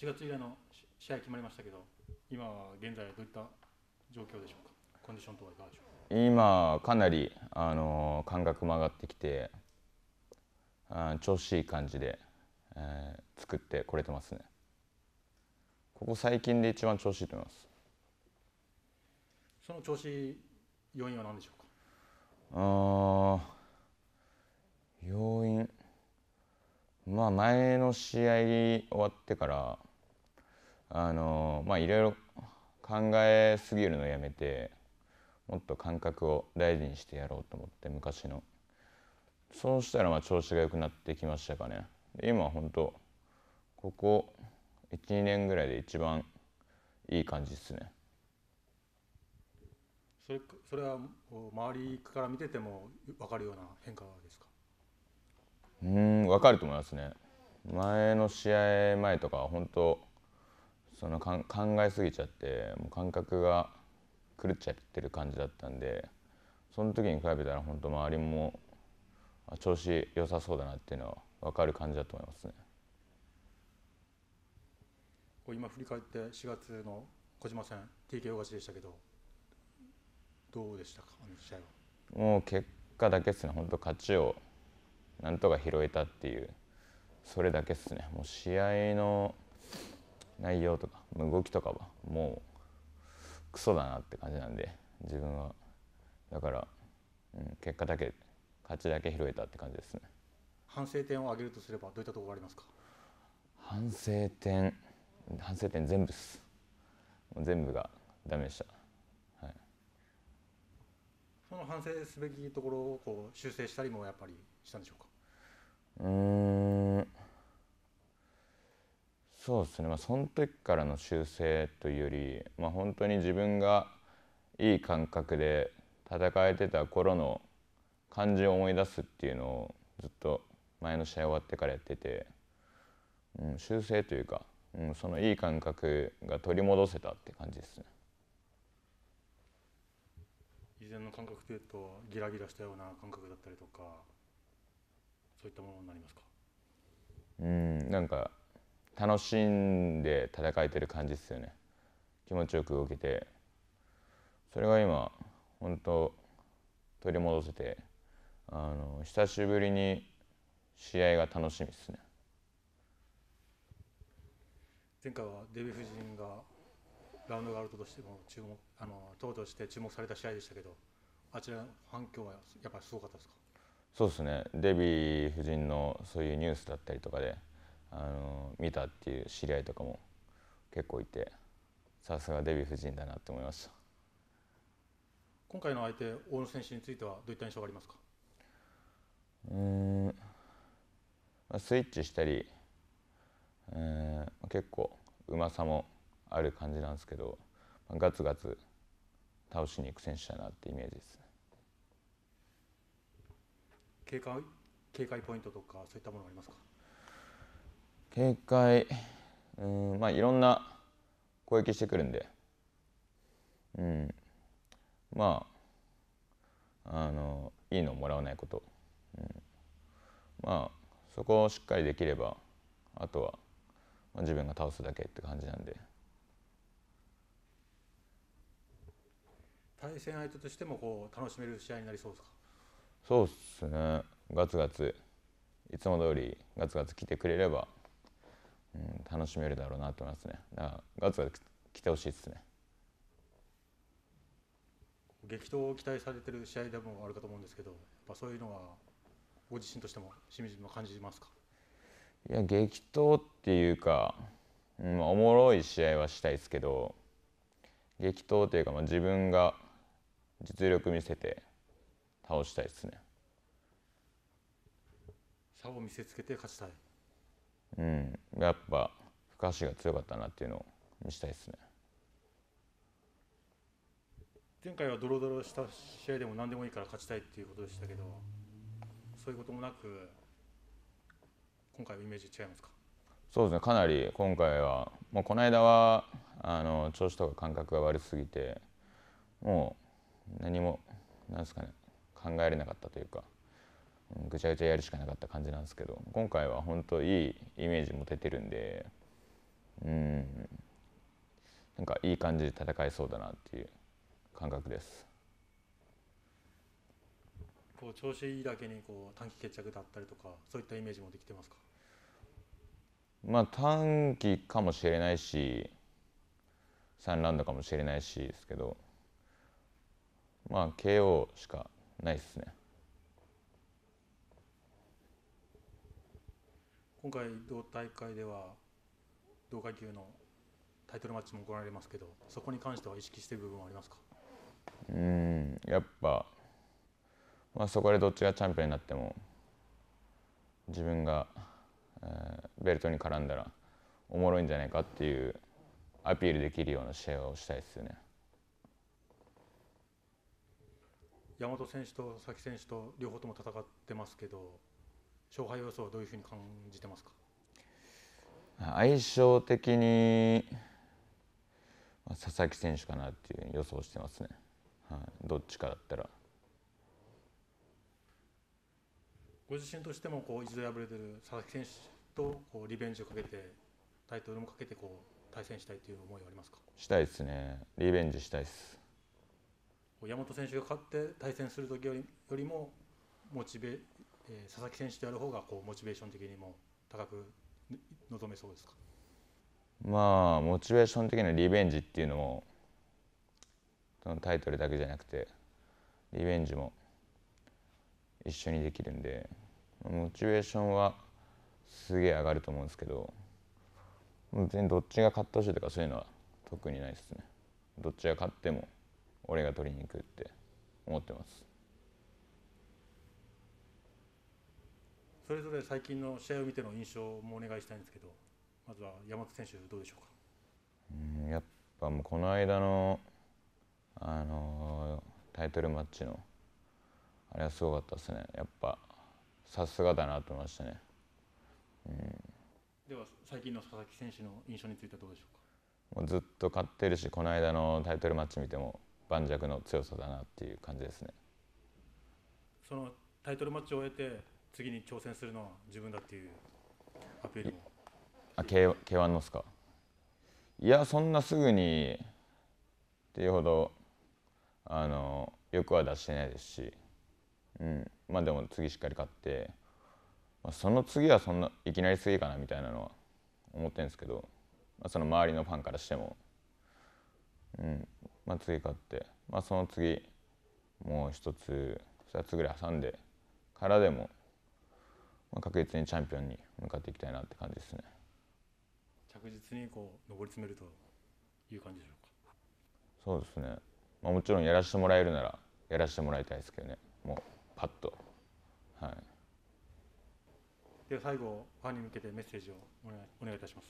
4月以来の試合決まりましたけど、今現在、どういった状況でしょうか、コンディションとはいかがでしょうか今、かなり、あの感覚も上がってきて、あ調子いい感じで、えー、作ってこれてますね。ここ最近で一番調子いいと思います。その調子要因は何でしょうかああ要因まあ前の試合終わってからあのまあいろいろ考えすぎるのやめてもっと感覚を大事にしてやろうと思って昔のそうしたらまあ調子が良くなってきましたかねで今は本当ここ12年ぐらいで一番いい感じですねそれそれは周りから見てても分かるような変化ですかうん分かると思いますね前の試合前とかは本当そのかん考えすぎちゃってもう感覚が狂っちゃってる感じだったんでその時に比べたら本当周りも調子良さそうだなっていうのは分かる感じだと思いますね。今振り返って4月の小島戦 TKO 勝ちでしたけどどうでしたかあの試合は。もう結果だけですね本当勝ちをなんとか拾えたっていうそれだけっすねもう試合の内容とか動きとかはもうクソだなって感じなんで自分はだから、うん、結果だけ勝ちだけ拾えたって感じですね反省点を挙げるとすればどういったところありますか反省点反省点全部っす全部がダメでしたその反省すべきところをこう修正したりもやっぱりしたんでしょうかうんそうですねまあその時からの修正というより、まあ、本当に自分がいい感覚で戦えてた頃の感じを思い出すっていうのをずっと前の試合終わってからやってて、うん、修正というか、うん、そのいい感覚が取り戻せたって感じですね。以前の感覚というとギラギラしたような感覚だったりとかそういったものになりますかうんなんか楽しんで戦えてる感じですよね気持ちよく動けてそれが今本当取り戻せてあの久しぶりに試合が楽しみですね前回はデヴィ夫人がラウンドールドとしても注目あの投打して注目された試合でしたけどあちらの反響はやっぱりすごかったですかそうですねデヴィ夫人のそういうニュースだったりとかであの見たっていう知り合いとかも結構いてさすがデヴィ夫人だなって思いました今回の相手大野選手についてはどういった印象がありますかうんスイッチしたりうん結構うまさもある感じなんですけど、まあ、ガツガツ倒しにいく選手だなってイメージです警戒警戒ポイントとかそういったものありますか警戒うんまあいろんな攻撃してくるんで、うん、まああのいいのもらわないこと、うん、まあそこをしっかりできればあとは、まあ、自分が倒すだけって感じなんで。対戦相手としてもこう楽しめる試合になりそうですかそうですねガツガツいつも通りガツガツ来てくれれば、うん、楽しめるだろうなと思いますねだからガツガツ来てほしいですね激闘を期待されてる試合でもあるかと思うんですけどやっぱそういうのはご自身としてもしみじみ感じますかいや激闘っていうか、うん、おもろい試合はしたいですけど激闘というか、まあ、自分が実力見せて倒したいですね差を見せつけて勝ちたいうんやっぱ深橋が強かったなっていうのを見せたいですね前回はドロドロした試合でも何でもいいから勝ちたいっていうことでしたけどそういうこともなく今回はイメージ違いますかそうですねかなり今回はもうこの間はあの調子とか感覚が悪すぎてもう何もなんですかね考えれなかったというか、うん、ぐちゃぐちゃやるしかなかった感じなんですけど今回は本当いいイメージも出てるんでうんなんかいい感じで戦えそうだなっていう感覚です。こう調子いいだけにこう短期決着だったりとかそういったイメージもできてますかまあ短期かもしれないし3ラウンドかもしれないしですけどまあ KO しかないですね今回同大会では同階級のタイトルマッチも行われますけどそこに関しては意識してる部分はありますかうんやっぱ、まあ、そこでどっちがチャンピオンになっても自分が、えー、ベルトに絡んだらおもろいんじゃないかっていうアピールできるような試合をしたいですよね。山本選手と佐々木選手と両方とも戦ってますけど勝敗予想はどういうふうに感じてますか相性的に佐々木選手かなっていう予想してますね、はい、どっちかだったらご自身としてもこう一度敗れてる佐々木選手とこうリベンジをかけてタイトルもかけてこう対戦したいという思いはありますかしたいですねリベンジしたいです山本選手が勝って対戦する時よりよりもモチベ、えー、佐々木選手とやる方がこうモチベーション的にも高く望めそうですかまあモチベーション的なリベンジっていうのもそのタイトルだけじゃなくてリベンジも一緒にできるんでモチベーションはすげえ上がると思うんですけど全然どっちが勝ってほしいとかそういうのは特にないですね。どっちが勝っても俺が取りに行くって思ってますそれぞれ最近の試合を見ての印象もお願いしたいんですけどまずは山本選手どうでしょうかうんやっぱもうこの間の、あのー、タイトルマッチのあれはすごかったですねやっぱさすがだなと思いましたね、うん、では最近の佐々木選手の印象についてはどうでしょうかもうずっと勝ってるしこの間のタイトルマッチ見ても盤石の強さだなっていう感じですね。そのタイトルマッチを終えて次に挑戦するのは自分だっていうアピールもあ K K1 のっすかいやそんなすぐにっていうほどあのよくは出してないですし、うん、まあでも次しっかり勝って、まあ、その次はそんないきなりすぎかなみたいなのは思ってるんですけど、まあ、その周りのファンからしてもうんまあ、次買って、まあ、その次もう1つ2つぐらい挟んでからでも、まあ、確実にチャンピオンに向かっていきたいなって感じですね着実にこう上り詰めるという感じでしょうかそうですね、まあ、もちろんやらせてもらえるならやらせてもらいたいですけどねもうパッとはいでは最後ファンに向けてメッセージをお願いお願いいたします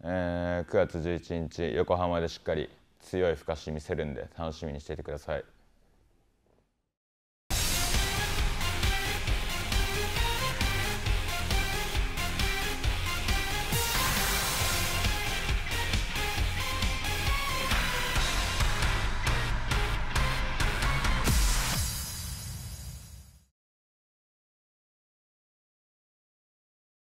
えー、9月11日横浜でしっかり強いふし見せるんで楽しみにしていてください。